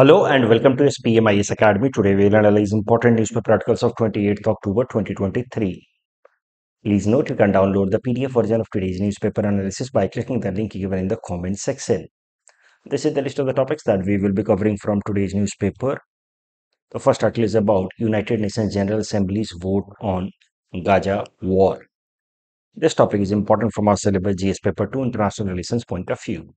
Hello and welcome to SPMIS Academy. Today we will analyze important newspaper articles of 28th October 2023. Please note you can download the PDF version of today's newspaper analysis by clicking the link given in the comment section. This is the list of the topics that we will be covering from today's newspaper. The first article is about United Nations General Assembly's vote on Gaza war. This topic is important from our syllabus GS paper 2 international relations point of view.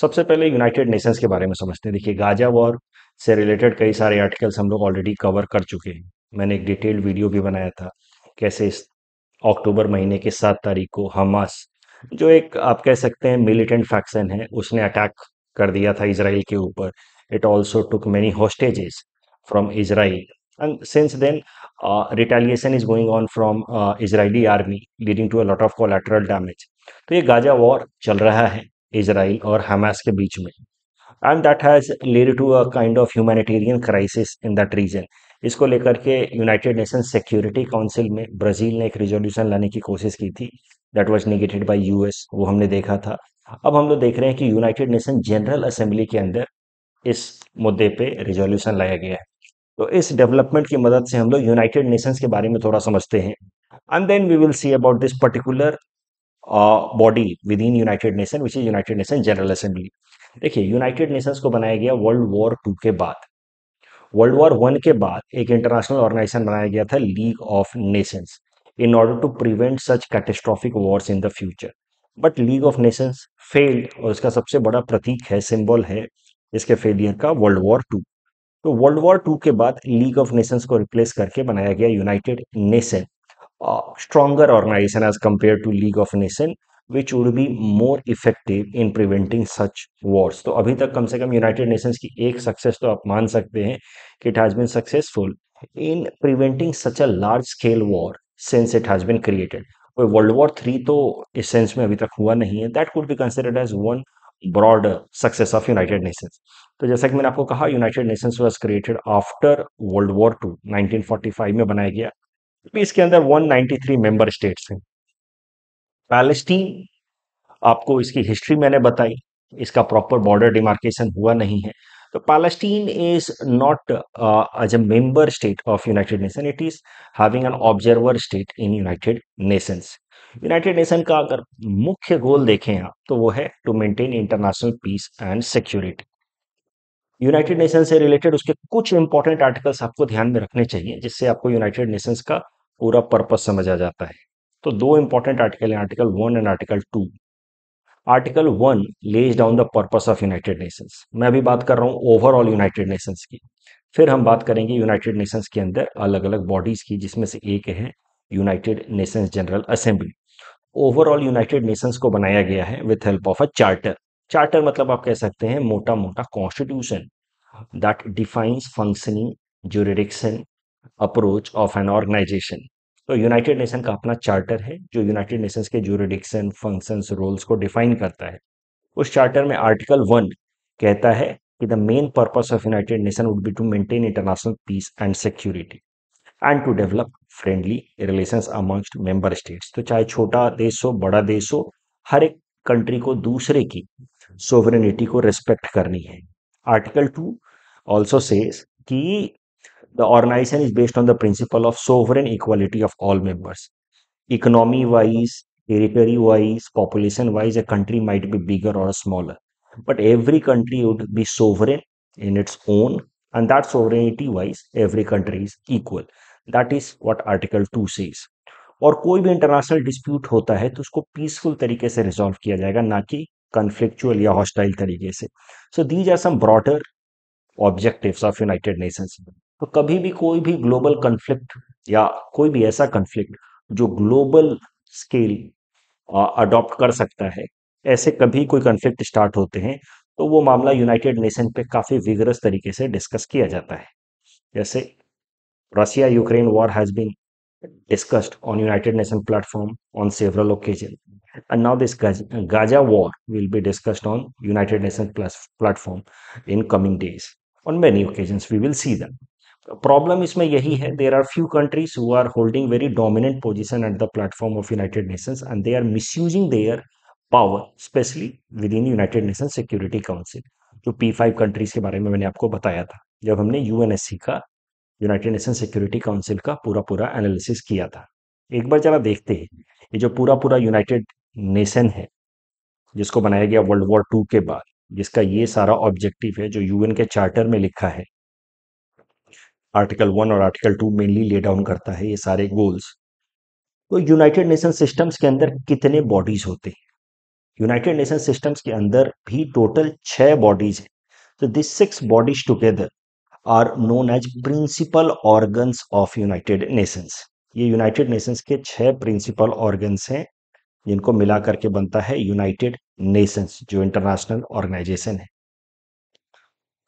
सबसे पहले United Nations के बारे में समझते हैं देखिए Gaza war से related कई सारे आर्टिकल्स हम लोग ऑलरेडी कवर कर चुके हैं मैंने एक डिटेल्ड वीडियो भी बनाया था कैसे इस अक्टूबर महीने के सात तारीख को हमास जो एक आप कह सकते हैं मिलिटेंट फैक्शन है उसने अटैक कर दिया था इसराइल के ऊपर it also took many hostages from Israel and since then retaliation is going on from Israeli army leading to a lot of collateral damage तो ये गाजा वॉर चल रहा है इसराइल और हमास के बीच में and that has lead to a kind of humanitarian crisis in that region इसको लेकर के यूनाइटेड नेशन सिक्योरिटी काउंसिल में ब्राज़ील ने एक रिजोल्यूशन लाने की कोशिश की थी that was negated by US वो हमने देखा था अब हम लोग देख रहे हैं कि यूनाइटेड नेशन जनरल असेंबली के अंदर इस मुद्दे पे रिजोल्यूशन लाया गया है तो इस डेवलपमेंट की मदद से हम लोग यूनाइटेड नेशंस के बारे में थोड़ा समझते हैं and then we will see about this particular body within United Nation which is United Nation General Assembly देखिए यूनाइटेड नेशंस को बनाया गया वर्ल्ड वॉर टू के बाद वर्ल्ड वॉर वन के बाद एक इंटरनेशनल ऑर्गेनाइजेशन बनाया गया था League of Nations in order to prevent such catastrophic wars in the future but League of Nations failed और इसका सबसे बड़ा प्रतीक है सिंबल है इसके फेलियर का वर्ल्ड वॉर टू तो वर्ल्ड वॉर टू के बाद लीग ऑफ नेशंस को रिप्लेस करके बनाया गया United Nation stronger organization as compared to League of Nations which would be more effective in preventing such wars. तो अभी तक कम से कम United Nations की एक success तो आप मान सकते हैं कि it has been successful in preventing such a large scale war since it has been created. कोई वर्ल्ड वॉर थ्री तो इस सेंस में अभी तक हुआ नहीं है that could be considered as one broad success of United Nations तो जैसा कि मैंने आपको कहा United Nations was created after World War two 1945 में बनाया गया इसके अंदर 193 मेंबर स्टेट्स हैं पैलेस्टीन आपको इसकी हिस्ट्री मैंने बताई इसका प्रॉपर बॉर्डर डिमार्केशन हुआ नहीं है तो Palestine is not as as member state of United Nation it is having an observer state in United United United Nation का अगर मुख्य गोल देखें आप तो वो है to maintain international peace and security United Nation से रिलेटेड उसके कुछ इंपॉर्टेंट आर्टिकल्स आपको ध्यान में रखने चाहिए जिससे आपको यूनाइटेड नेशंस का पूरा पर्पस समझा जाता है तो दो इंपॉर्टेंट आर्टिकल हैं article one and article two article one lays down the purpose of United Nations मैं अभी बात कर रहा हूँ ओवरऑल यूनाइटेड नेशंस की फिर हम बात करेंगे यूनाइटेड नेशंस के अंदर अलग अलग बॉडीज की जिसमें से एक है United Nations General Assembly overall United Nations को बनाया गया है with help of a charter charter मतलब आप कह सकते हैं मोटा मोटा constitution that defines functioning jurisdiction approach of an organization तो यूनाइटेड नेशन का अपना चार्टर है जो यूनाइटेड नेशंस के जूरिडिक्शन फंक्शंस रोल्स को डिफाइन करता है उस चार्टर में आर्टिकल वन कहता है कि the main purpose of United Nation would be to maintain international peace and security and to develop friendly relation amongst member states तो चाहे छोटा देश हो बड़ा देश हो हर एक कंट्री को दूसरे की सोवरेनिटी को रिस्पेक्ट करनी है आर्टिकल टू ऑल्सो सेज कि The organization is based on the principle of sovereign equality of all members. Economy wise, territory wise, population wise, a country might be bigger or smaller, but every country would be sovereign in its own, and that sovereignty wise, every country is equal. That is what Article 2 says. और कोई भी international dispute होता है तो उसको peaceful तरीके से resolve किया जाएगा ना कि कन्फ्लिक्चुअल या हॉस्टाइल तरीके से so these are some broader objectives of United Nations तो कभी भी कोई भी ग्लोबल कंफ्लिक्ट या कोई भी ऐसा कंफ्लिक्ट जो ग्लोबल स्केल अडॉप्ट कर सकता है ऐसे कभी कोई कंफ्लिक्ट स्टार्ट होते हैं तो वो मामला यूनाइटेड नेशन पे काफी विगरस तरीके से डिस्कस किया जाता है जैसे Russia Ukraine war has been discussed on United Nation platform on several occasion and now this Gaza war will be discussed on United Nation plus platform in coming days on many occasion we will see that problem इसमें यही है there are few countries who are holding very dominant position at the platform of United Nations and they are misusing their power specially within United Nation Security Council जो P five countries के बारे में मैंने आपको बताया था जब हमने यू एन एस सी का यूनाइटेड नेशन सिक्योरिटी काउंसिल का पूरा पूरा एनालिसिस किया था एक बार जरा देखते हैं ये जो पूरा पूरा यूनाइटेड नेशन है जिसको बनाया गया वर्ल्ड वॉर टू के बाद जिसका ये सारा ऑब्जेक्टिव है जो यूएन के चार्टर में लिखा है आर्टिकल वन और article two mainly lay down करता है ये सारे गोल्स तो यूनाइटेड नेशन सिस्टम्स के अंदर कितने बॉडीज होते हैं यूनाइटेड नेशन सिस्टम्स के अंदर भी टोटल छः बॉडीज हैं तो this six bodies together are known as principal organs of United Nations ये यूनाइटेड नेशंस के छह प्रिंसिपल ऑर्गन्स हैं जिनको मिला करके बनता है यूनाइटेड नेशंस जो इंटरनेशनल ऑर्गेनाइजेशन है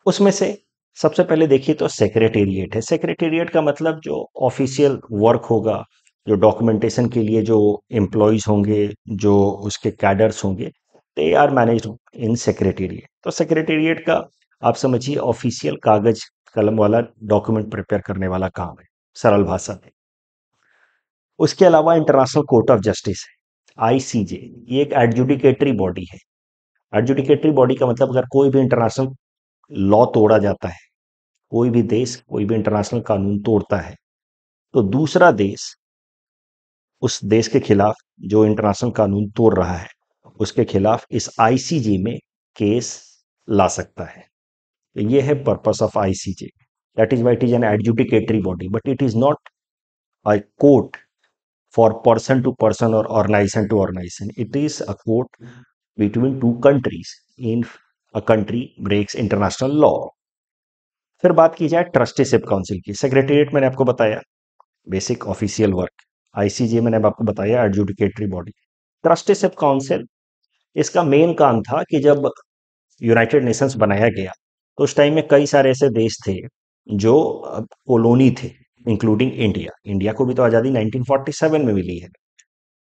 उसमें से सबसे पहले देखिए तो सेक्रेटेरिएट है सेक्रेटेरिएट का मतलब जो ऑफिशियल वर्क होगा जो डॉक्यूमेंटेशन के लिए जो एम्प्लॉयज होंगे जो उसके कैडर्स होंगे they are manage in secretariat तो सेक्रेटेरिएट का आप समझिए ऑफिशियल कागज कलम वाला डॉक्यूमेंट प्रिपेयर करने वाला काम है सरल भाषा में उसके अलावा इंटरनेशनल कोर्ट ऑफ जस्टिस है आईसीजे ये एक एडजुडिकेटरी बॉडी है एडजुडिकेटरी बॉडी का मतलब अगर कोई भी इंटरनेशनल लॉ तोड़ा जाता है कोई भी देश कोई भी इंटरनेशनल कानून तोड़ता है तो दूसरा देश उस देश के खिलाफ जो इंटरनेशनल कानून तोड़ रहा है उसके खिलाफ इस आईसीजी में केस ला सकता है तो ये है purpose of ICJ that is why it is an adjudicatory body but it is not a court for person to person और organization to organization it is a court between two countries in a country breaks international law फिर बात की जाए trusteeship council की secretariat मैंने आपको बताया basic official work ICJ मैंने आपको बताया एडजुडिकेटरी बॉडी ट्रस्टीशिप काउंसिल इसका मेन काम था कि जब यूनाइटेड नेशंस बनाया गया तो उस टाइम में कई सारे ऐसे देश थे जो कोलोनी थे इंक्लूडिंग इंडिया इंडिया को भी तो आज़ादी 1947 में मिली है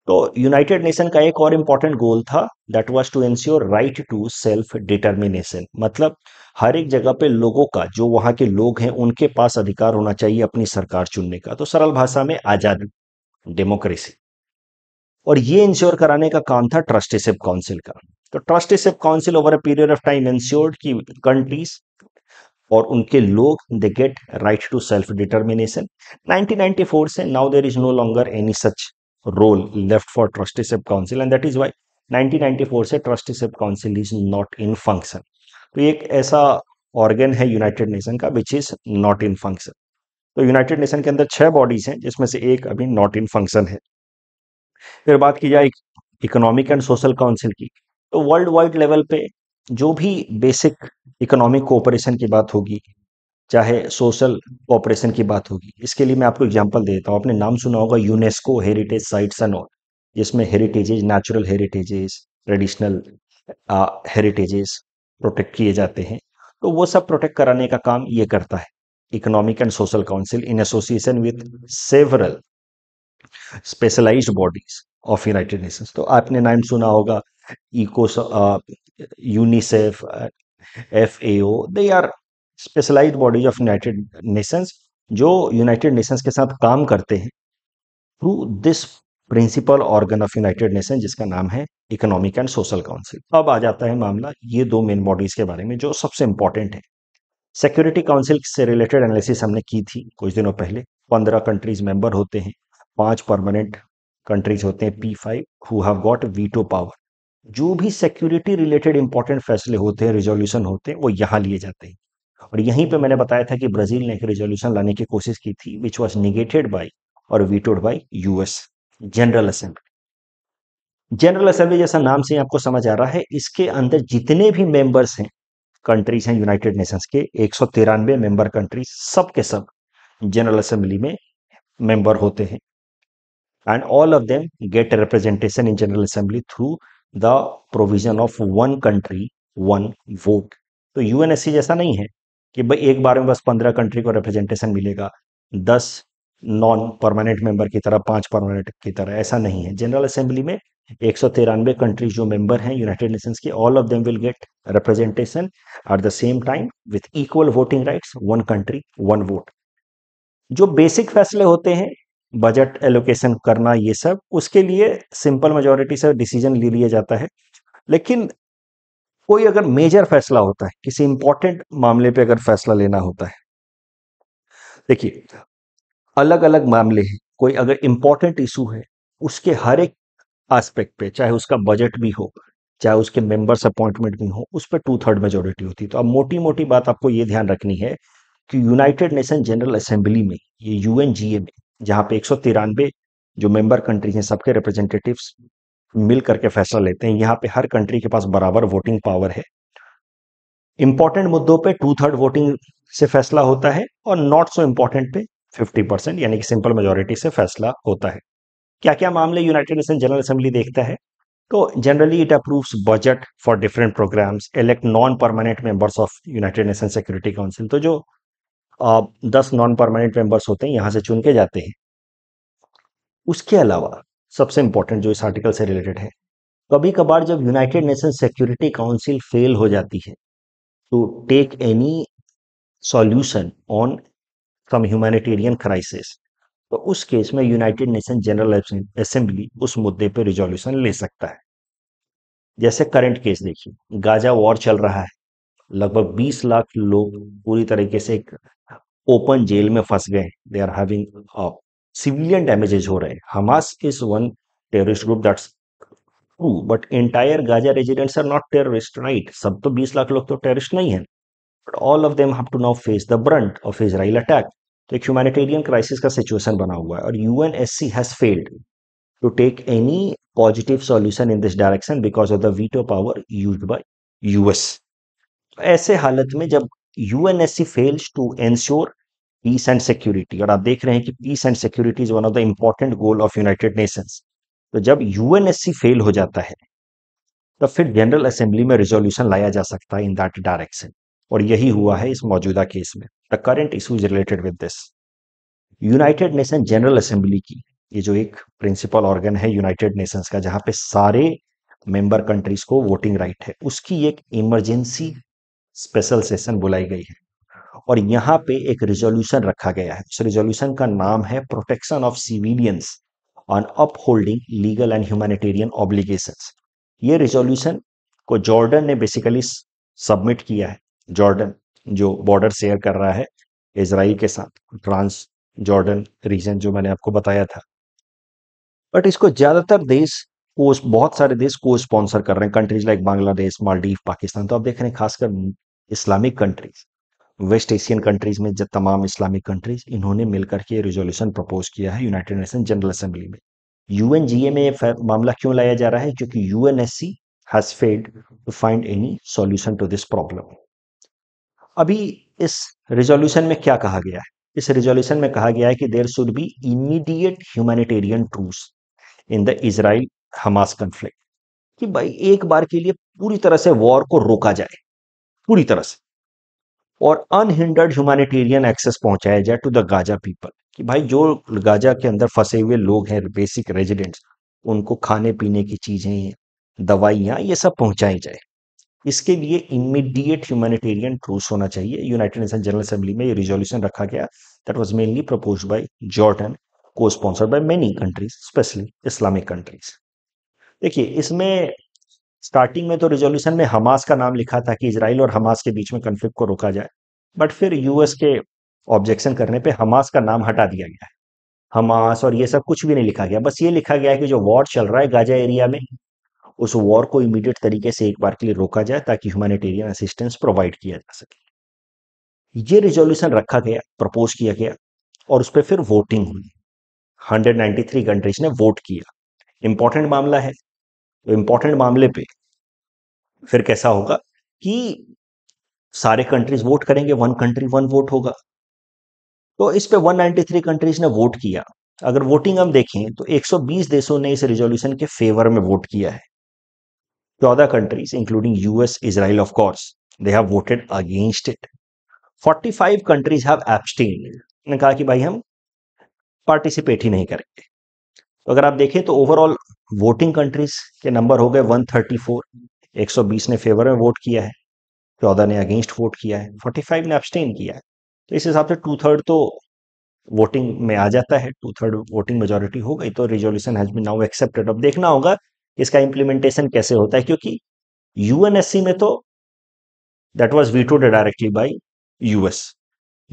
तो यूनाइटेड नेशन का एक और इम्पोर्टेंट गोल था that was to ensure right to self determination मतलब हर एक जगह पे लोगों का जो वहां के लोग हैं उनके पास अधिकार होना चाहिए अपनी सरकार चुनने का तो सरल भाषा में आजादी डेमोक्रेसी और ये इंश्योर कराने का काम था ट्रस्टीशिप काउंसिल का तो trusteeship council over a period of time insured की कंट्रीज और उनके लोग they get right to self determination 1994 से now there is no longer any such role left for trusteeship council and that is why 1994 से trusteeship council is not in function तो एक ऐसा organ है यूनाइटेड नेशन का which is not in function तो United Nation के अंदर छह बॉडीज हैं जिसमें से एक अभी नॉट इन फंक्शन है फिर बात की जाए इकोनॉमिक एंड सोशल काउंसिल की तो वर्ल्ड वाइड लेवल पे जो भी बेसिक इकोनॉमिक कोऑपरेशन की बात होगी चाहे सोशल कोऑपरेशन की बात होगी इसके लिए मैं आपको एग्जाम्पल देता हूँ आपने नाम सुना होगा UNESCO heritage sites and all जिसमें heritages natural heritages traditional heritages protect किए जाते हैं तो वो सब प्रोटेक्ट कराने का काम ये करता है economic and social council in association with several specialise bodies of United Nations तो आपने नाम सुना होगा इको UNICEF F A O they are specialise bodies of United Nations जो यूनाइटेड नेशंस के साथ काम करते हैं through this principal organ of United Nation जिसका नाम है इकोनॉमिक एंड सोशल काउंसिल अब आ जाता है मामला ये दो मेन बॉडीज के बारे में जो सबसे इंपॉर्टेंट है सिक्योरिटी काउंसिल से रिलेटेड एनालिसिस हमने की थी कुछ दिनों पहले पंद्रह कंट्रीज मेंबर होते हैं पांच परमानेंट कंट्रीज होते हैं P five who have got veto power जो भी सिक्योरिटी रिलेटेड इंपॉर्टेंट फैसले होते हैं रिजोल्यूशन होते हैं वो यहाँ लिए जाते हैं और यहीं पे मैंने बताया था कि ब्राजील ने एक रेजोल्यूशन लाने की कोशिश की थी विच वॉज निगेटेड बाई और vetoed by US General Assembly General Assembly जैसा नाम से आपको समझ आ रहा है इसके अंदर जितने भी मेंबर्स हैं कंट्रीज हैं यूनाइटेड नेशंस के एक सौ तिरानवे मेंबर कंट्रीज सब के सब जनरल असेंबली में मेंबर होते हैं and all of them get representation in General Assembly through the provision of one country one vote तो यूएनएससी जैसा नहीं है कि भाई एक बार में बस पंद्रह कंट्री को रिप्रेजेंटेशन मिलेगा दस नॉन परमानेंट मेंबर की तरह पांच परमानेंट की तरह ऐसा नहीं है जनरल असेंबली में एक सौ तिरानवे कंट्रीज जो मेंबर हैं यूनाइटेड नेशंस के all of them will get representation at the same time with equal voting rights one country one vote जो बेसिक फैसले होते हैं बजट एलोकेशन करना ये सब उसके लिए सिंपल मेजोरिटी से डिसीजन ले लिया जाता है लेकिन कोई अगर मेजर फैसला होता है किसी इंपॉर्टेंट मामले पे अगर फैसला लेना होता है देखिए अलग अलग मामले हैं कोई अगर इंपॉर्टेंट इशू है उसके हर एक एस्पेक्ट पे चाहे उसका बजट भी हो चाहे उसके मेंबर्स अपॉइंटमेंट भी हो उस पर टू थर्ड मेजोरिटी होती है तो अब मोटी मोटी बात आपको ये ध्यान रखनी है कि यूनाइटेड नेशन जनरल असेंबली में ये यूएनजीए में जहां पे एक जो मेंबर कंट्री हैं सबके रिप्रेजेंटेटिव्स मिल करके फैसला लेते हैं यहाँ पे हर कंट्री के पास बराबर वोटिंग पावर है इंपॉर्टेंट मुद्दों पे टू थर्ड वोटिंग से फैसला होता है और नॉट सो इंपॉर्टेंट पे 50 परसेंट यानी कि सिंपल मेजोरिटी से फैसला होता है क्या क्या मामले यूनाइटेड नेशन जनरल असेंबली देखता है तो generally it approve budget for different programmes elect non permanent members of United Nation Security Council तो जो दस नॉन परमानेंट मेंबर्स होते हैं यहां से चुन के जाते हैं उसके अलावा सबसे इंपॉर्टेंट जो इस आर्टिकल से रिलेटेड है कभी कभार जब United Nation Security Council fail हो जाती है to take any solution on some humanitarian crisis तो उस केस में यूनाइटेड नेशन जनरल असेंबली उस मुद्दे पर रिजोल्यूशन ले सकता है जैसे करंट केस देखिए गाजा वॉर चल रहा है लगभग 20 लाख लोग पूरी तरीके से एक ओपन जेल में फंस गए they are having civilian damages हो रहे हैं Hamas is one terrorist group that's true but entire Gaza residents are not terrorist right सब तो बीस लाख लोग तो टेररिस्ट नहीं है but all of them have face the brunt of Israel attack तो एक ह्यूमैनिटेरियन क्राइसिस का सिचुएशन बना हुआ है और U N S C has failed to take any positive solution in this direction because of the veto power use by US ऐसे हालत में जब U N S C fails to ensure peace and security और आप देख रहे हैं कि peace and security is one of the important goal of United Nations तो जब यूएनएससी फेल हो जाता है तो फिर जनरल असेंबली में रिजोल्यूशन लाया जा सकता है इन दैट डायरेक्शन और यही हुआ है इस मौजूदा केस में the current issue is related with this United Nation General Assembly की ये जो एक प्रिंसिपल ऑर्गन है यूनाइटेड नेशंस का जहां पे सारे मेंबर कंट्रीज को वोटिंग राइट है उसकी एक इमरजेंसी स्पेशल सेशन बुलाई गई है और यहाँ पे एक रिजोल्यूशन रखा गया है उस रिजोल्यूशन का नाम है protection of civilians on upholding legal and humanitarian obligation ये रिजोल्यूशन को जॉर्डन ने बेसिकली सबमिट किया है जॉर्डन जो बॉर्डर शेयर कर रहा है इसराइल के साथ ट्रांस जॉर्डन रीजन जो मैंने आपको बताया था बट इसको ज्यादातर देश को बहुत सारे देश को स्पॉन्सर कर रहे हैं कंट्रीज लाइक बांग्लादेश मालदीव पाकिस्तान तो आप देख रहे हैं खासकर Islamic countries West Asian countries में जब तमाम इस्लामिक कंट्रीज इन्होंने मिलकर के रेजोल्यूशन प्रपोज किया है यूनाइटेड नेशन जनरल असेंबली में यूएन में ये मामला क्यों लाया जा रहा है क्योंकि C has failed to find any solution to this problem अभी इस रेजोल्यूशन में क्या कहा गया है इस रेजोल्यूशन में कहा गया है कि there should be immediate humanitarian truce in the Israel Hamas conflict कि भाई एक बार के लिए पूरी तरह से वॉर को रोका जाए पूरी तरह से और अनहिंडर्ड ह्यूमैनिटेरियन एक्सेस पहुंचाया जाए टू द गाजा पीपल कि भाई जो गाजा के अंदर फंसे हुए लोग हैं बेसिक रेजिडेंट्स उनको खाने पीने की चीज़ें दवाइयाँ ये सब पहुंचाई जाए इसके लिए इमीडिएट ह्यूमैनिटेरियन ट्रूस होना चाहिए यूनाइटेड नेशन जनरल असेंबली में ये रिजोल्यूशन रखा गया that was mainly propose by Jordan co sponsored by many countries specially Islamic countries देखिए इसमें स्टार्टिंग में तो रेजोल्यूशन में हमास का नाम लिखा था कि इसराइल और हमास के बीच में कन्फ्लिक्ट को रोका जाए बट फिर यूएस के ऑब्जेक्शन करने पे हमास का नाम हटा दिया गया है हमास और ये सब कुछ भी नहीं लिखा गया बस ये लिखा गया है कि जो वॉर चल रहा है गाजा एरिया में उस वॉर को इमीडिएट तरीके से एक बार के लिए रोका जाए ताकि ह्यूमैनिटेरियन असिस्टेंस प्रोवाइड किया जा सके ये रिजोल्यूशन रखा गया प्रपोज किया गया और उस पर फिर वोटिंग हुई 193 कंट्रीज ने वोट किया इंपॉर्टेंट मामला है तो इंपॉर्टेंट मामले पे फिर कैसा होगा कि सारे कंट्रीज वोट करेंगे वन कंट्री वन वोट होगा तो इस पे 193 कंट्रीज ने वोट किया अगर वोटिंग हम देखें तो 120 देशों ने इस रेजोल्यूशन के फेवर में वोट किया है चौदह countries including US Israel of course they have voted against it 45 countries have abstain ने कहा कि भाई हम पार्टिसिपेट ही नहीं करेंगे तो अगर आप देखें तो ओवरऑल वोटिंग कंट्रीज के नंबर हो गए 134 120 ने फेवर में वोट किया है चौदह ने अगेंस्ट वोट किया है 45 ने एबस्टेन किया है तो इस हिसाब से टू थर्ड तो वोटिंग में आ जाता है टू थर्ड वोटिंग मेजोरिटी हो गई तो resolution has been now accepted अब देखना होगा इसका इंप्लीमेंटेशन कैसे होता है क्योंकि यूएनएससी में तो that was veto directly by US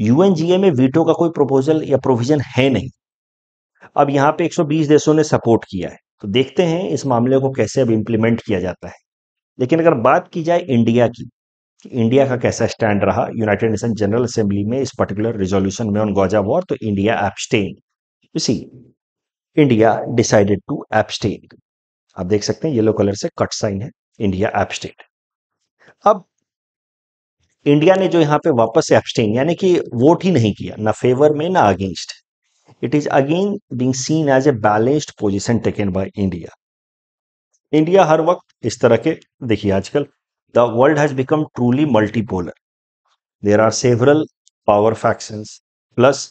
UNGA में वीटो का कोई प्रपोजल या प्रोविजन है नहीं अब यहाँ पे 120 देशों ने सपोर्ट किया है तो देखते हैं इस मामले को कैसे अब इम्प्लीमेंट किया जाता है लेकिन अगर बात की जाए इंडिया की कि इंडिया का कैसा स्टैंड रहा यूनाइटेड नेशन जनरल असेंबली में इस पर्टिकुलर रिजोल्यूशन में ऑन गोजा वॉर तो इंडिया एब्सटेन इसी इंडिया डिसाइडेड टू एब्सटेन आप देख सकते हैं येलो कलर से कट साइन है इंडिया एब्सटेन अब इंडिया ने जो यहाँ पे वापस एप्सटेन यानी कि वोट ही नहीं किया ना फेवर में ना against it is again being seen as a balanced position taken by India. India हर वक्त इस तरह के देखिए आजकल the world has become truly multipolar. There are several power factions plus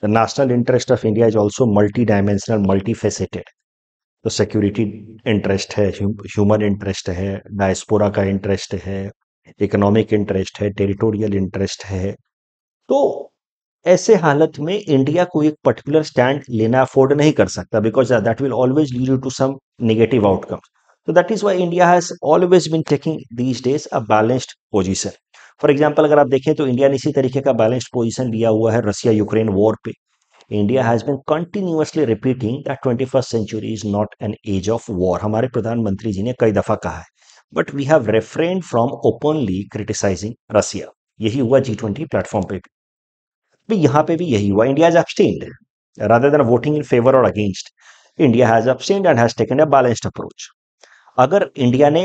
the national interest of India is also multi dimensional तो security interest है human interest है डायस्पोरा का इंटरेस्ट है इकोनॉमिक इंटरेस्ट है टेरिटोरियल इंटरेस्ट है तो ऐसे हालत में इंडिया को एक पर्टिकुलर स्टैंड लेना अफोर्ड नहीं कर सकता because that will always lead to some negative outcomes तो that is why India has always been taking these days a balanced position for example अगर आप देखें तो इंडिया ने इसी तरीके का बैलेंस्ड पोजिशन लिया हुआ है रसिया यूक्रेन वॉर पे India has been continuously repeating that twenty first century is not an age of war हमारे प्रधानमंत्री जी ने कई दफा कहा है but we have refrained from openly criticising Russia यही हुआ जी ट्वेंटी प्लेटफॉर्म पे भी तो यहाँ पे भी यही हुआ India is abstained rather than voting in favor or against India has abstained and has taken a balanced approach अगर इंडिया ने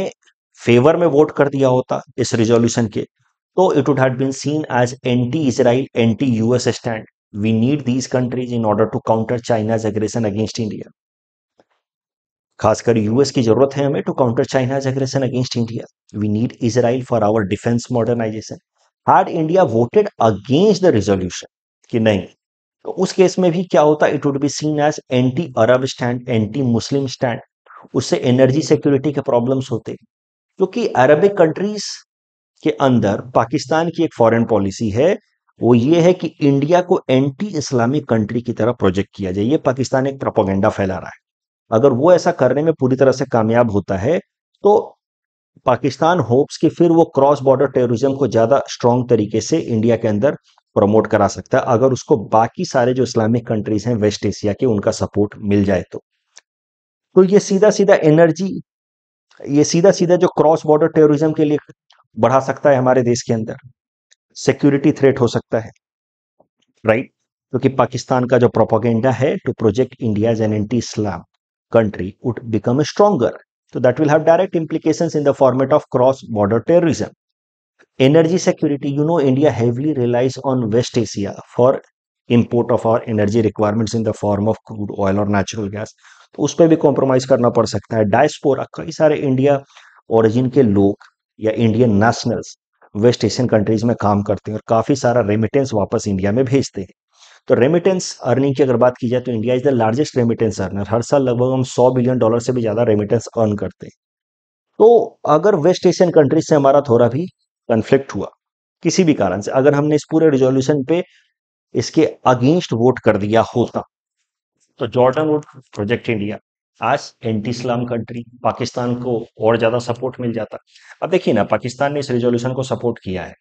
फेवर में वोट कर दिया होता इस रिजोल्यूशन के तो it would had been seen as anti Israel anti US stand we need these countries in order to counter China's aggression against India खासकर यूएस की जरूरत है हमें to counter China's aggression against India we need Israel for our defence modernisation had India voted against the resolution कि नहीं तो उस case में भी क्या होता it would be seen as anti Arab stand anti Muslim stand उससे energy security के प्रॉब्लम्स होते क्योंकि अरबिक कंट्रीज के अंदर पाकिस्तान की एक फॉरेन पॉलिसी है वो ये है कि इंडिया को एंटी इस्लामिक कंट्री की तरह प्रोजेक्ट किया जाए ये पाकिस्तान एक प्रोपोगेंडा फैला रहा है अगर वो ऐसा करने में पूरी तरह से कामयाब होता है तो पाकिस्तान होप्स कि फिर वो क्रॉस बॉर्डर टेररिज्म को ज्यादा स्ट्रॉन्ग तरीके से इंडिया के अंदर प्रमोट करा सकता है अगर उसको बाकी सारे जो इस्लामिक कंट्रीज हैं वेस्ट एशिया के उनका सपोर्ट मिल जाए तो तो ये सीधा सीधा एनर्जी ये सीधा सीधा जो क्रॉस बॉर्डर टेररिज्म के लिए बढ़ा सकता है हमारे देश के अंदर सिक्योरिटी थ्रेट हो सकता है राइट क्योंकि तो पाकिस्तान का जो प्रोपोगेंडा है to project India an anti Islam country would become stronger तो that will have direct implications in the format of cross border terrorism energy security you know India heavily relies on West Asia for import of our energy requirements in the form of crude oil और natural gas तो उस पर भी compromise करना पड़ सकता है diaspora कई सारे इंडिया ओरिजिन के लोग या Indian nationals West Asian countries में काम करते हैं और काफ़ी सारा रेमिटेंस वापस इंडिया में भेजते हैं तो रेमिटेंस अर्निंग की अगर बात की जाए तो India is the largest remittance earner हर साल लगभग हम 100 बिलियन डॉलर से भी ज़्यादा रेमिटेंस अर्न करते हैं तो अगर वेस्ट एशियन कंट्रीज से हमारा थोड़ा भी कंफ्लिक्ट हुआ किसी भी कारण से अगर हमने इस पूरे रिजोल्यूशन पे इसके अगेंस्ट वोट कर दिया होता तो जॉर्डन वुड प्रोजेक्ट इंडिया आज एंटी इस्लाम कंट्री पाकिस्तान को और ज्यादा सपोर्ट मिल जाता अब देखिए ना पाकिस्तान ने इस रेजोल्यूशन को सपोर्ट किया है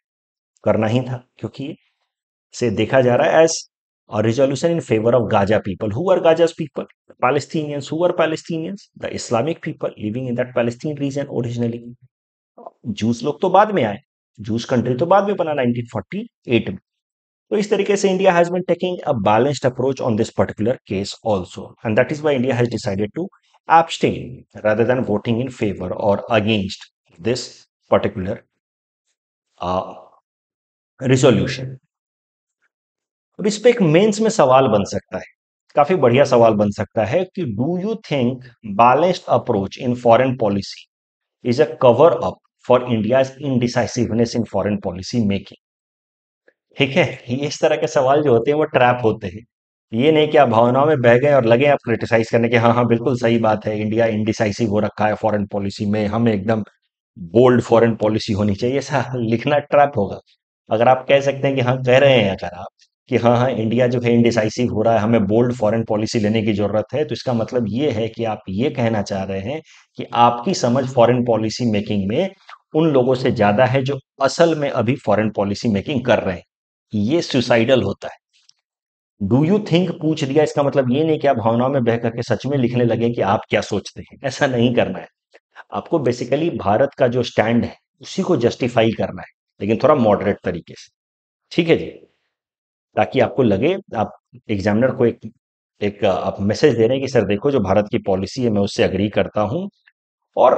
करना ही था क्योंकि से देखा जा रहा है एज और resolution in favour of Gaza people who are Gaza people Palestinians who are Palestinians the Islamic people living in that Palestine region originally Jews लोग तो बाद में आए जूस कंट्री तो बाद में बना 1948 में तो इस तरीके से India has been taking a balanced approach on this particular case also and that is why India has decided to abstain rather than voting in favor or against this particular uh, resolution. Respect mains में सवाल बन सकता है काफी बढ़िया सवाल बन सकता है कि do you think balanced approach in foreign policy is a cover up for India's indecisiveness in foreign policy making ठीक है इस तरह के सवाल जो होते हैं वो ट्रैप होते हैं ये नहीं कि आप भावनाओं में बह गए और लगे आप क्रिटिसाइज करने के हाँ हाँ बिल्कुल सही बात है इंडिया इनडिसाइसिव हो रखा है फॉरेन पॉलिसी में हमें एकदम बोल्ड फॉरेन पॉलिसी होनी चाहिए ऐसा लिखना ट्रैप होगा अगर आप कह सकते हैं कि हाँ कह रहे हैं अगर आप कि हाँ हाँ इंडिया जो है इनडिसाइसिव हो रहा है हमें बोल्ड फॉरेन पॉलिसी लेने की जरूरत है तो इसका मतलब ये है कि आप ये कहना चाह रहे हैं कि आपकी समझ फॉरेन पॉलिसी मेकिंग में उन लोगों से ज्यादा है जो असल में अभी फॉरेन पॉलिसी मेकिंग कर रहे हैं ये सुसाइडल होता है डू यू थिंक पूछ दिया इसका मतलब ये नहीं कि आप भावनाओं में बह करके सच में लिखने लगे कि आप क्या सोचते हैं ऐसा नहीं करना है आपको बेसिकली भारत का जो स्टैंड है उसी को जस्टिफाई करना है लेकिन थोड़ा मॉडरेट तरीके से ठीक है जी ताकि आपको लगे आप एग्जामिनर को एक एक आप मैसेज दे रहे हैं कि सर देखो जो भारत की पॉलिसी है मैं उससे अग्री करता हूं और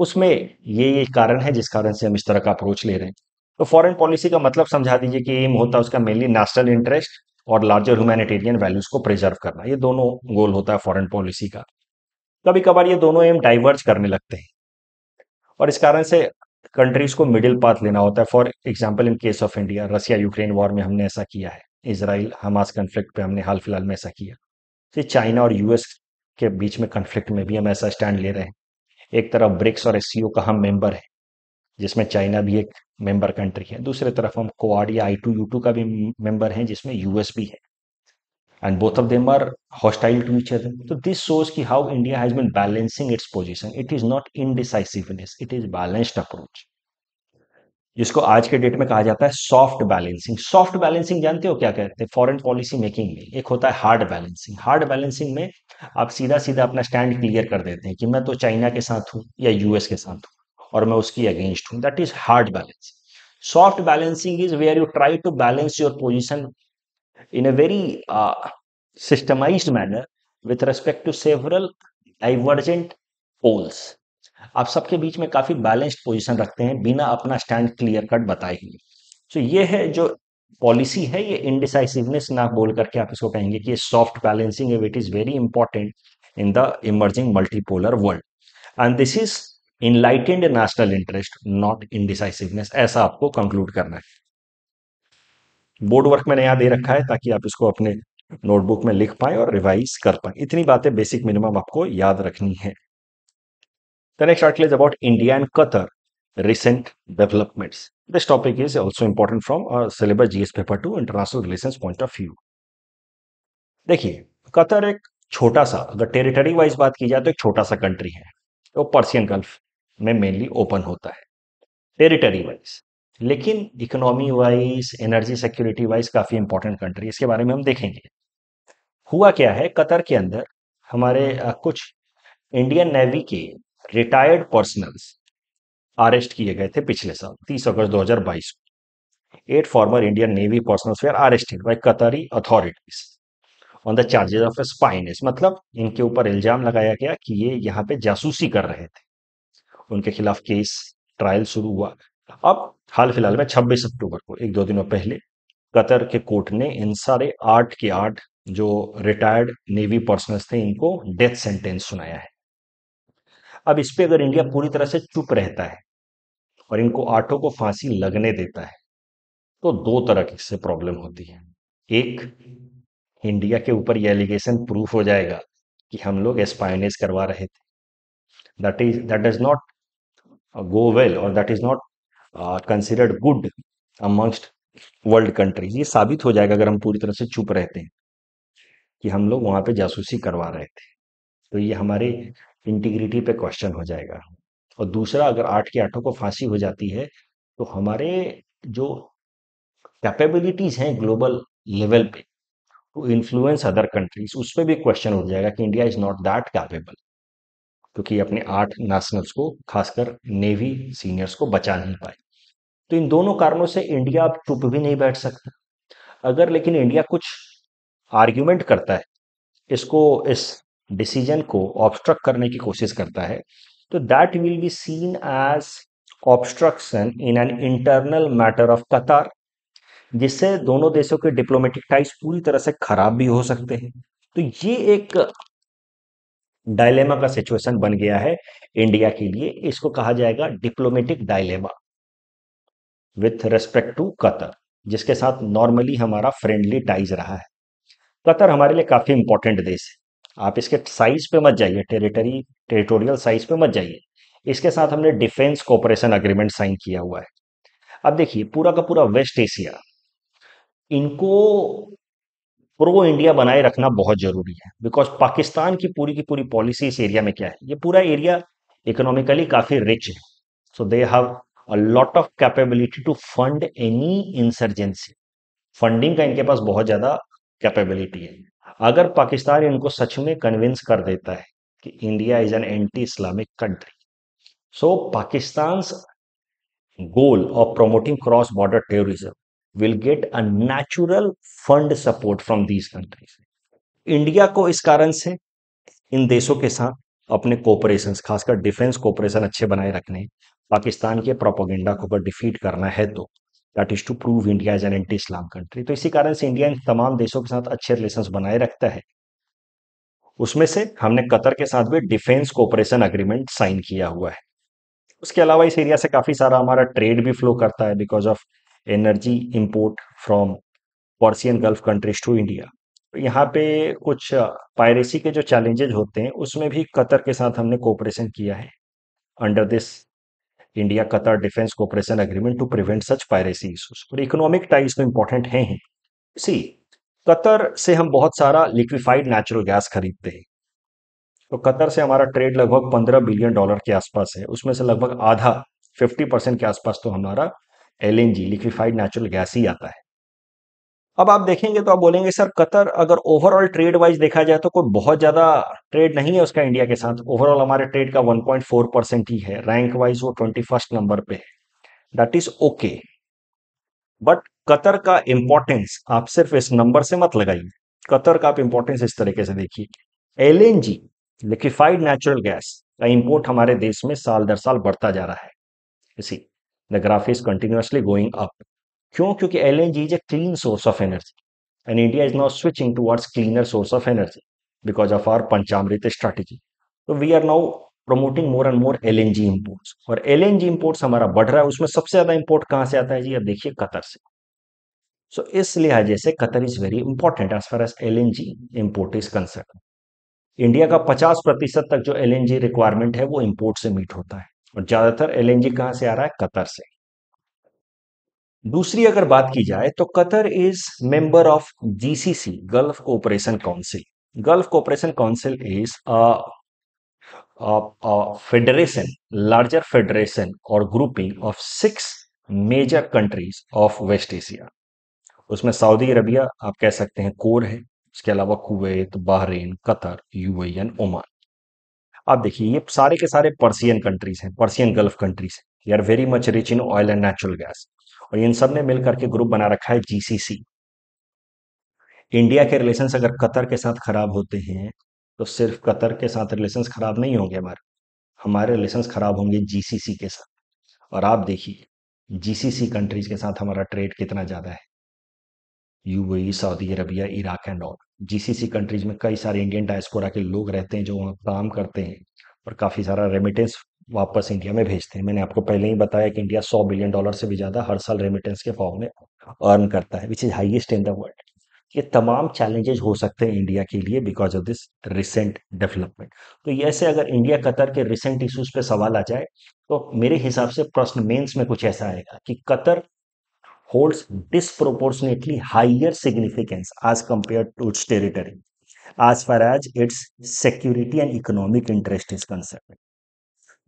उसमें ये ये कारण है जिस कारण से हम इस तरह का अप्रोच ले रहे हैं तो फॉरेन पॉलिसी का मतलब समझा दीजिए कि एम होता है उसका मेनली नेशनल इंटरेस्ट और लार्जर ह्यूमैनिटेरियन वैल्यूज को प्रिजर्व करना ये दोनों गोल होता है फॉरेन पॉलिसी का कभी कभार ये दोनों एम डाइवर्ज करने लगते हैं और इस कारण से कंट्रीज को मिडिल पाथ लेना होता है for example in case of India Russia Ukraine war में हमने ऐसा किया है इसराइल हमास कन्फ्लिक्ट हमने हाल फिलहाल में ऐसा किया फिर चाइना और यूएस के बीच में कन्फ्लिक्ट में भी हम ऐसा स्टैंड ले रहे हैं एक तरफ ब्रिक्स और एस का हम मेंबर है जिसमें चाइना भी एक मेंबर कंट्री है दूसरे तरफ हम क्वाड या आई टू यू टू का भी मेंबर हैं जिसमें यूएस भी है and both of them are hostile to each other तो दिस सोज की how India has been balancing its position it is not indecisiveness it is balanced approach जिसको आज के डेट में कहा जाता है सॉफ्ट बैलेंसिंग सॉफ्ट बैलेंसिंग जानते हो क्या कहते हैं फॉरेन पॉलिसी मेकिंग में एक होता है हार्ड बैलेंसिंग हार्ड बैलेंसिंग में आप सीधा सीधा अपना स्टैंड क्लियर कर देते हैं कि मैं तो चाइना के साथ हूँ या यूएस के साथ हूँ और मैं उसकी अगेंस्ट हूँ that is hard balancing soft balancing is where you try to balance your position in a very systematise manner with respect to several divergent poles आप सबके बीच में काफ़ी बैलेंस्ड पोजीशन रखते हैं बिना अपना स्टैंड क्लियर कट बताए हुए तो ये है जो पॉलिसी है ये इनडिसाइसिवनेस ना बोल करके आप इसको कहेंगे कि ये सॉफ्ट बैलेंसिंग है it is very important in the emerging multipolar world and this is enlightened national interest not indecisiveness ऐसा आपको कंक्लूड करना है बोर्ड वर्क मैंने यहां दे रखा है ताकि आप इसको अपने नोटबुक में लिख पाए और रिवाइज कर पाए इतनी बातें बेसिक मिनिमम आपको याद रखनी है The next article is about India and Qatar recent developments. This topic is also important from a syllabus GS paper two international relation point of view देखिए कतर एक छोटा सा अगर टेरिटरी वाइज बात की जाए तो एक छोटा सा कंट्री है वो तो पर्सियन गल्फ में मेनली ओपन होता है टेरिटरी वाइज लेकिन economy wise energy security wise काफ़ी इंपॉर्टेंट कंट्री इसके बारे में हम देखेंगे हुआ क्या है कतर के अंदर हमारे कुछ इंडियन नेवी के रिटायर्ड पर्सनल्स अरेस्ट किए गए थे पिछले साल 30 अगस्त 2022 को eight former Indian Navy personnels were arrested by Qatari authorities on the charges of espionage मतलब इनके ऊपर इल्जाम लगाया गया कि ये यहाँ पे जासूसी कर रहे थे उनके खिलाफ केस ट्रायल शुरू हुआ अब हाल फिलहाल में 26 अक्टूबर को एक दो दिनों पहले कतर के कोर्ट ने इन सारे आठ के आठ जो रिटायर्ड नेवी पर्सनल्स थे इनको डेथ सेंटेंस सुनाया है अब इस पर अगर इंडिया पूरी तरह से चुप रहता है और इनको आठों को फांसी लगने देता है तो दो तरह की इससे प्रॉब्लम होती है एक इंडिया के ऊपर ये एलिगेशन प्रूफ हो जाएगा कि हम लोग एस्पाइनेस करवा रहे थे that is that does not go well और that is not considered good amongst world countries ये साबित हो जाएगा अगर हम पूरी तरह से चुप रहते हैं कि हम लोग वहां पे जासूसी करवा रहे थे तो ये हमारे इंटीग्रिटी पे क्वेश्चन हो जाएगा और दूसरा अगर आठ के आठों को फांसी हो जाती है तो हमारे जो कैपेबिलिटीज हैं ग्लोबल लेवल पे टू इन्फ्लुएंस अदर कंट्रीज उस पर भी क्वेश्चन उठ जाएगा कि India is not that capable क्योंकि अपने आठ नेशनल्स को खासकर नेवी सीनियर्स को बचा नहीं पाए तो इन दोनों कारणों से इंडिया अब चुप भी नहीं बैठ सकता अगर लेकिन इंडिया कुछ आर्ग्यूमेंट करता है इसको इस डिसीजन को ऑब्स्ट्रक्ट करने की कोशिश करता है तो that will be seen as obstruction in an internal matter of Qatar जिससे दोनों देशों के डिप्लोमेटिक टाइज पूरी तरह से खराब भी हो सकते हैं तो ये एक डायलेमा का सिचुएशन बन गया है इंडिया के लिए इसको कहा जाएगा diplomatic dilemma with respect to Qatar जिसके साथ नॉर्मली हमारा फ्रेंडली टाइज रहा है कतर हमारे लिए काफी इंपॉर्टेंट देश है आप इसके साइज पे मत जाइए टेरिटरी टेरिटोरियल साइज पे मत जाइए इसके साथ हमने डिफेंस कॉपरेशन अग्रीमेंट साइन किया हुआ है अब देखिए पूरा का पूरा वेस्ट एशिया इनको प्रो इंडिया बनाए रखना बहुत जरूरी है बिकॉज पाकिस्तान की पूरी की पूरी पॉलिसी इस एरिया में क्या है ये पूरा एरिया इकोनॉमिकली काफी रिच है so they have a lot of capability to fund any insurgency funding का इनके पास बहुत ज्यादा कैपेबिलिटी है अगर पाकिस्तान इनको सच में कन्विंस कर देता है कि India is an anti Islamic country so Pakistan goal of promoting cross border terrorism will get a natural fund support from these countries India को इस कारण से इन देशों के साथ अपने कोऑपरेशन खासकर डिफेंस कोऑपरेशन अच्छे बनाए रखने पाकिस्तान के प्रोपोगेंडा को अगर डिफीट करना है तो that is to prove India as an anti Islam country तो इसी कारण से इंडिया इन तमाम देशों के साथ अच्छे रिलेशन बनाए रखता है उसमें से हमने कतर के साथ भी डिफेंस कोऑपरेशन अग्रीमेंट साइन किया हुआ है उसके अलावा इस एरिया से काफ़ी सारा हमारा ट्रेड भी फ्लो करता है because of energy import from Persian Gulf countries to India तो यहाँ पे कुछ पायरेसी के जो चैलेंजेज होते हैं उसमें भी कतर के साथ हमने कोऑपरेशन किया है under this India Qatar defence cooperation agreement to prevent such piracy issues और इकोनॉमिक टाइज तो इंपॉर्टेंट है ही सी कतर से हम बहुत सारा लिक्विफाइड नेचुरल गैस खरीदते हैं तो कतर से हमारा ट्रेड लगभग पंद्रह बिलियन डॉलर के आसपास है उसमें से लगभग आधा फिफ्टी परसेंट के आसपास तो हमारा एल लिक्विफाइड नेचुरल गैस ही आता है अब आप देखेंगे तो आप बोलेंगे सर कतर अगर ओवरऑल ट्रेड वाइज देखा जाए तो कोई बहुत ज्यादा ट्रेड नहीं है उसका इंडिया के साथ ओवरऑल हमारे ट्रेड का 1.4 परसेंट ही है रैंक वाइज वो ट्वेंटी फर्स्ट नंबर पे है that is okay but Qatar का इंपॉर्टेंस आप सिर्फ इस नंबर से मत लगाइए कतर का आप इंपॉर्टेंस इस तरीके से देखिए L N liquefied natural gas का इम्पोर्ट हमारे देश में साल दर साल बढ़ता जा रहा है इसी the graph is continuously going up क्यों क्योंकि L N G is a clean source of energy and India is now switching towards cleaner source of energy because of our Panchamrit strategy तो we are now promoting more and more L N G imports और L N G imports हमारा बढ़ रहा है उसमें सबसे ज्यादा import कहाँ से आता है जी अब देखिए कतर से सो so, इस लिहाजे से Qatar is very important as far as L N G import is concern India का 50 प्रतिशत तक जो एल एन जी रिक्वायरमेंट है वो इम्पोर्ट से मीट होता है और ज्यादातर एल एन जी कहाँ से आ रहा है कतर से दूसरी अगर बात की जाए तो Qatar is member of GCC Gulf Cooperation Council Gulf Cooperation Council is federation larger federation और grouping of six major countries of West Asia उसमें सऊदी अरबिया आप कह सकते हैं कोर है उसके अलावा Kuwait Bahrain Qatar UAE Oman आप देखिए ये सारे के सारे पर्सियन कंट्रीज हैं पर्सियन गल्फ कंट्रीज हैं they are very much rich in oil and natural gas और इन सब ने मिल करके ग्रुप बना रखा है जीसीसी इंडिया के रिलेशन अगर कतर के साथ खराब होते हैं तो सिर्फ कतर के साथ रिलेशन खराब नहीं होंगे हमारे हमारे रिलेशन खराब होंगे जीसीसी के साथ और आप देखिए जीसीसी कंट्रीज के साथ हमारा ट्रेड कितना ज़्यादा है UAE Saudi Arabia Iraq and all GCC countries में कई सारे इंडियन डायस्पोरा के लोग रहते हैं जो वहां काम करते हैं और काफ़ी सारा रेमिटेंस वापस इंडिया में भेजते हैं मैंने आपको पहले ही बताया कि इंडिया 100 बिलियन डॉलर से भी ज़्यादा हर साल रेमिटेंस के फॉर्म में अर्न करता है which is highest in the world ये तमाम चैलेंजेस हो सकते हैं इंडिया के लिए because of this recent development तो ऐसे अगर इंडिया कतर के रिसेंट इशूज पे सवाल आ जाए तो मेरे हिसाब से प्रश्न मेंस में कुछ ऐसा आएगा कि Qatar holds disproportionately higher significance as compared to its territory as far as its security and economic interest is concerned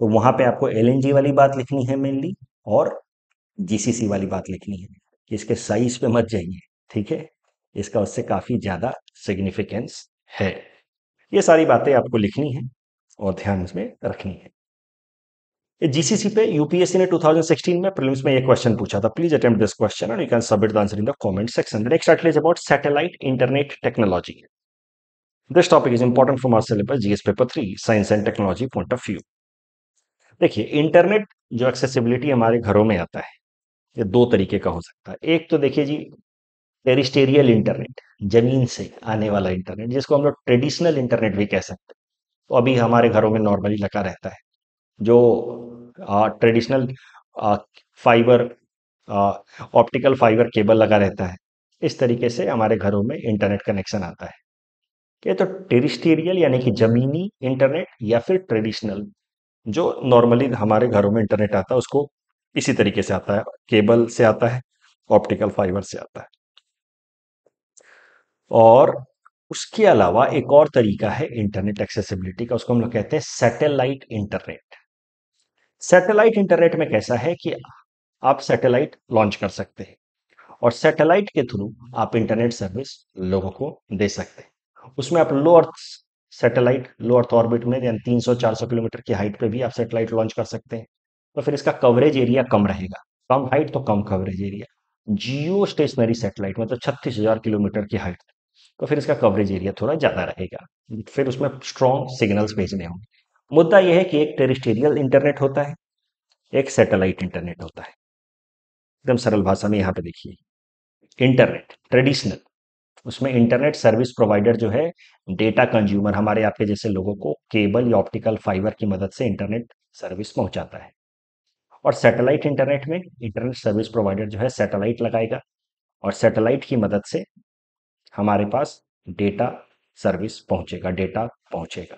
तो वहां पे आपको एल वाली बात लिखनी है मेनली और जीसीसी वाली बात लिखनी है कि इसके साइज पे मत जाइए ठीक है इसका उससे काफ़ी ज़्यादा सिग्निफिकेंस है ये सारी बातें आपको लिखनी है और ध्यान में रखनी है जीसीसी पे यूपीएससी ने 2016 में प्रीलिम्स में ये क्वेश्चन पूछा था please attempt this question and you can submit the answer in the comment section the next article is about satellite internet technology this topic is important for mains syllabus GS paper three science and technology point of view देखिए internet जो accessibility हमारे घरों में आता है ये दो तरीके का हो सकता है एक तो देखिए जी टेरिस्टेरियल इंटरनेट जमीन से आने वाला इंटरनेट जिसको हम लोग ट्रेडिशनल इंटरनेट भी कह सकते हैं तो अभी हमारे घरों में नॉर्मली लगा रहता है जो traditional fibre optical fibre cable लगा रहता है इस तरीके से हमारे घरों में इंटरनेट कनेक्शन आता है ये तो टेरिस्टेरियल यानी कि जमीनी इंटरनेट या फिर ट्रेडिशनल जो नॉर्मली हमारे घरों में इंटरनेट आता है उसको इसी तरीके से आता है केबल से आता है ऑप्टिकल फाइबर से आता है और उसके अलावा एक और तरीका है इंटरनेट एक्सेसिबिलिटी का उसको हम लोग कहते हैं सैटेलाइट इंटरनेट सैटेलाइट इंटरनेट में कैसा है कि आप सैटेलाइट लॉन्च कर सकते हैं और सैटेलाइट के थ्रू आप इंटरनेट सर्विस लोगों को दे सकते हैं उसमें आप लो अर्थ सैटेलाइट लो अर्थ ऑर्बिट में यानी 300-400 किलोमीटर की हाइट पे भी आप सैटेलाइट लॉन्च कर सकते हैं तो फिर इसका कवरेज एरिया कम रहेगा कम हाइट तो कम coverage area geostationary satellite मतलब छत्तीस हजार किलोमीटर की हाइट तो फिर इसका कवरेज एरिया थोड़ा ज़्यादा रहेगा फिर उसमें स्ट्रॉन्ग सिग्नल्स भेजने होंगे मुद्दा यह है कि एक टेरिस्टेरियल इंटरनेट होता है एक सैटेलाइट इंटरनेट होता है एकदम सरल भाषा में यहाँ पे देखिए इंटरनेट ट्रेडिशनल उसमें इंटरनेट सर्विस प्रोवाइडर जो है डेटा कंज्यूमर हमारे आपके जैसे लोगों को केबल या ऑप्टिकल फाइबर की मदद से इंटरनेट सर्विस पहुंचाता है और सैटेलाइट इंटरनेट में इंटरनेट सर्विस प्रोवाइडर जो है सैटेलाइट लगाएगा और सैटेलाइट की मदद से हमारे पास डेटा सर्विस पहुंचेगा डेटा पहुंचेगा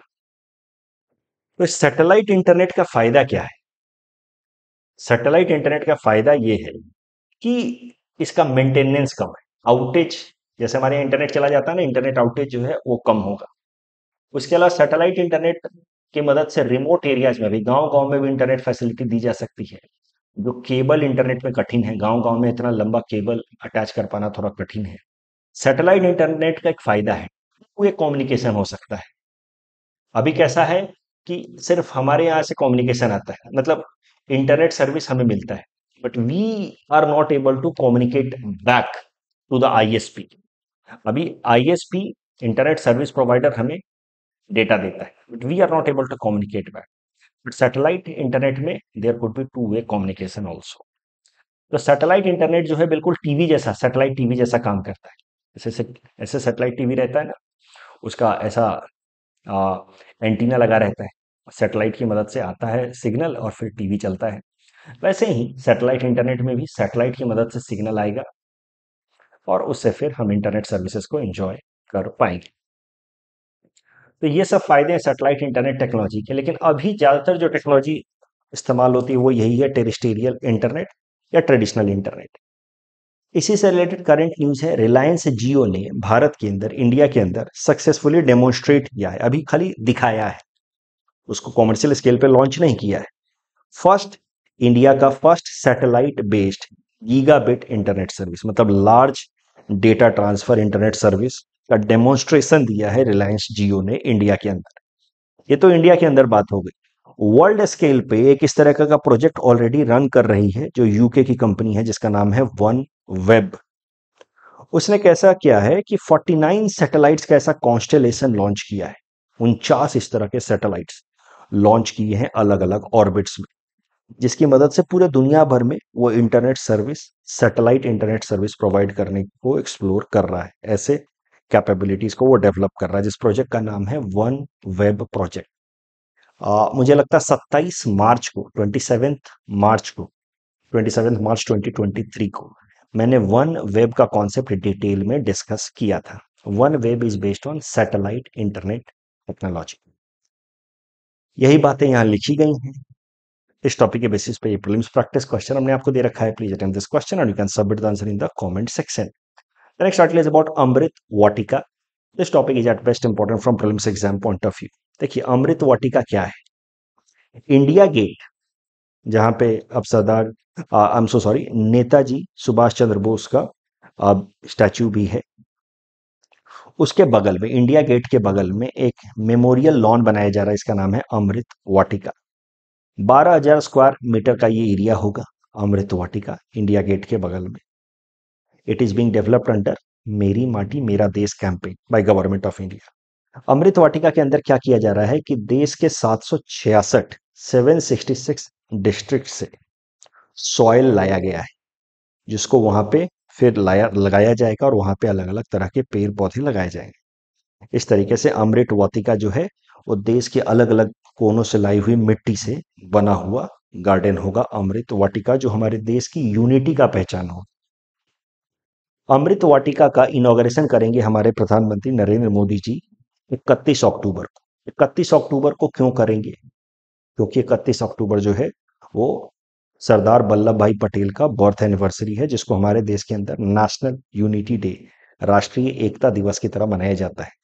तो इस सैटेलाइट इंटरनेट का फायदा क्या है सैटेलाइट इंटरनेट का फायदा यह है कि इसका मेंटेनेंस कम है आउटेज जैसे हमारे इंटरनेट चला जाता है ना इंटरनेट आउटेज जो है वो कम होगा उसके अलावा सैटेलाइट इंटरनेट की मदद से रिमोट एरियाज में भी गांव गांव में भी इंटरनेट फैसिलिटी दी जा सकती है जो केबल इंटरनेट में कठिन है गांव गांव में इतना लंबा केबल अटैच कर पाना थोड़ा कठिन है सैटेलाइट इंटरनेट का एक फायदा है पूरे कम्युनिकेशन हो सकता है अभी कैसा है कि सिर्फ हमारे यहाँ से कम्युनिकेशन आता है मतलब इंटरनेट सर्विस हमें मिलता है but we are not able to communicate back to the I S P अभी आईएसपी इंटरनेट सर्विस प्रोवाइडर हमें डेटा देता है but we are not able to communicate back but satellite internet में there could be two way communication also तो satellite internet जो है बिल्कुल TV जैसा सैटेलाइट टीवी जैसा काम करता है ऐसे ऐसे सैटेलाइट टीवी रहता है ना उसका ऐसा एंटीना लगा रहता है सैटेलाइट की मदद से आता है सिग्नल और फिर टीवी चलता है वैसे ही सैटेलाइट इंटरनेट में भी सैटेलाइट की मदद से सिग्नल आएगा और उससे फिर हम इंटरनेट सर्विसेज को एंजॉय कर पाएंगे तो ये सब फायदे हैं सैटेलाइट इंटरनेट टेक्नोलॉजी के लेकिन अभी ज़्यादातर जो टेक्नोलॉजी इस्तेमाल होती है वो यही है टेरिस्टेरियल इंटरनेट या ट्रेडिशनल इंटरनेट इसी से रिलेटेड करंट न्यूज है रिलायंस जियो ने भारत के अंदर इंडिया के अंदर सक्सेसफुली डेमोन्स्ट्रेट किया है अभी खाली दिखाया है उसको कॉमर्शियल स्केल पे लॉन्च नहीं किया है फर्स्ट इंडिया का first satellite based gigabit internet service मतलब large data transfer internet service का डेमोन्स्ट्रेशन दिया है रिलायंस जियो ने इंडिया के अंदर ये तो इंडिया के अंदर बात हो गई वर्ल्ड स्केल पे एक इस तरह का प्रोजेक्ट ऑलरेडी रन कर रही है जो यूके की कंपनी है जिसका नाम है वन वेब उसने कैसा किया है कि 49 सैटेलाइट्स का ऐसा कॉन्स्टेलेशन लॉन्च किया है उनचास इस तरह के सैटेलाइट्स लॉन्च किए हैं अलग अलग ऑर्बिट्स में जिसकी मदद से पूरे दुनिया भर में वो internet service satellite internet service provide करने को एक्सप्लोर कर रहा है ऐसे कैपेबिलिटीज को वो डेवलप कर रहा है जिस प्रोजेक्ट का नाम है वन वेब प्रोजेक्ट आ, मुझे लगता है सत्ताईस मार्च को ट्वेंटी मार्च को ट्वेंटी मार्च 2023 को मैंने वन वेब का कॉन्सेप्ट डिटेल में डिस्कस किया था OneWeb is based on satellite internet technology यही बातें यहाँ लिखी गई हैं इस टॉपिक के बेसिस पे प्रीलिम्स प्रैक्टिस क्वेश्चन हमने आपको दे रखा है please attempt this question and you can submit the answer in the comment section the next article is about Amrit Vatika this topic is at best important from prelims exam point of view देखिए अमृत वाटिका क्या है India gate जहां पे अब Sardar I am so sorry Netaji Subhash Chandra Bose का statue भी है उसके बगल में इंडिया गेट के बगल में एक मेमोरियल लॉन बनाया जा रहा है इसका नाम है अमृत वाटिका 12000 स्क्वायर मीटर का ये एरिया होगा अमृत वाटिका इंडिया गेट के बगल में it is being developed under Meri Mati Mera Desh campaign by government of India Amrit Vatika के अंदर क्या किया जा रहा है कि देश के 766 766 डिस्ट्रिक्ट से सॉयल लाया गया है जिसको वहां पे फिर लाया लगाया जाएगा और वहां पे अलग अलग तरह के पेड़ पौधे लगाए जाएंगे इस तरीके से अमृत वाटिका जो है वो देश के अलग अलग कोनों से लाई हुई मिट्टी से बना हुआ गार्डन होगा अमृत वाटिका जो हमारे देश की यूनिटी का पहचान हो अमृत वाटिका का इनोग्रेशन करेंगे हमारे प्रधानमंत्री नरेंद्र मोदी जी इकतीस अक्टूबर को इकतीस अक्टूबर को क्यों करेंगे क्योंकि इकतीस अक्टूबर जो है वो सरदार वल्लभ भाई पटेल का बर्थ एनिवर्सरी है जिसको हमारे देश के अंदर नेशनल यूनिटी डे राष्ट्रीय एकता दिवस की तरह मनाया जाता है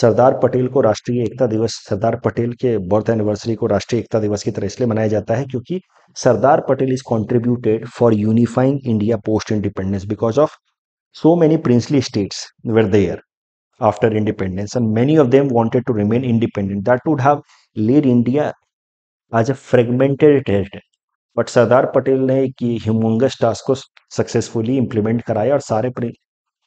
सरदार पटेल को राष्ट्रीय एकता दिवस सरदार पटेल के बर्थ एनिवर्सरी को राष्ट्रीय एकता दिवस की तरह इसलिए मनाया जाता है क्योंकि Sardar Patel is contributed for unifying India post independence because of so many princely states were there after independence and many of them wanted to remain independent that would have lead India as a fragmented territory but Sardar Patel ने कि humongous task को successfully implement कराया और सारे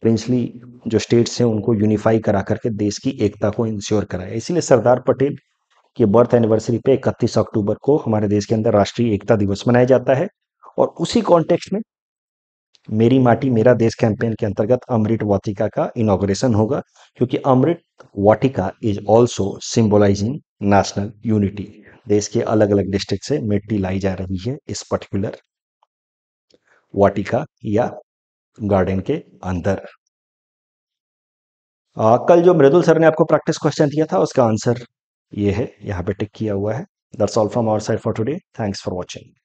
princely जो states हैं उनको unify करा करके देश की एकता को इंश्योर कराया इसीलिए सरदार पटेल की बर्थ एनिवर्सरी पे 31 अक्टूबर को हमारे देश के अंदर राष्ट्रीय एकता दिवस मनाया जाता है और उसी कॉन्टेक्स्ट में मेरी माटी मेरा देश कैंपेन के अंतर्गत अमृत वाटिका का इनोग्रेशन होगा क्योंकि Amrit Vatika is also symbolising national unity देश के अलग अलग डिस्ट्रिक्ट से मिट्टी लाई जा रही है इस पर्टिकुलर वाटिका या गार्डन के अंदर आ, कल जो मृदुल सर ने आपको प्रैक्टिस क्वेश्चन दिया था उसका आंसर ये है यहाँ पे टिक किया हुआ है that's all from our side for today thanks for watching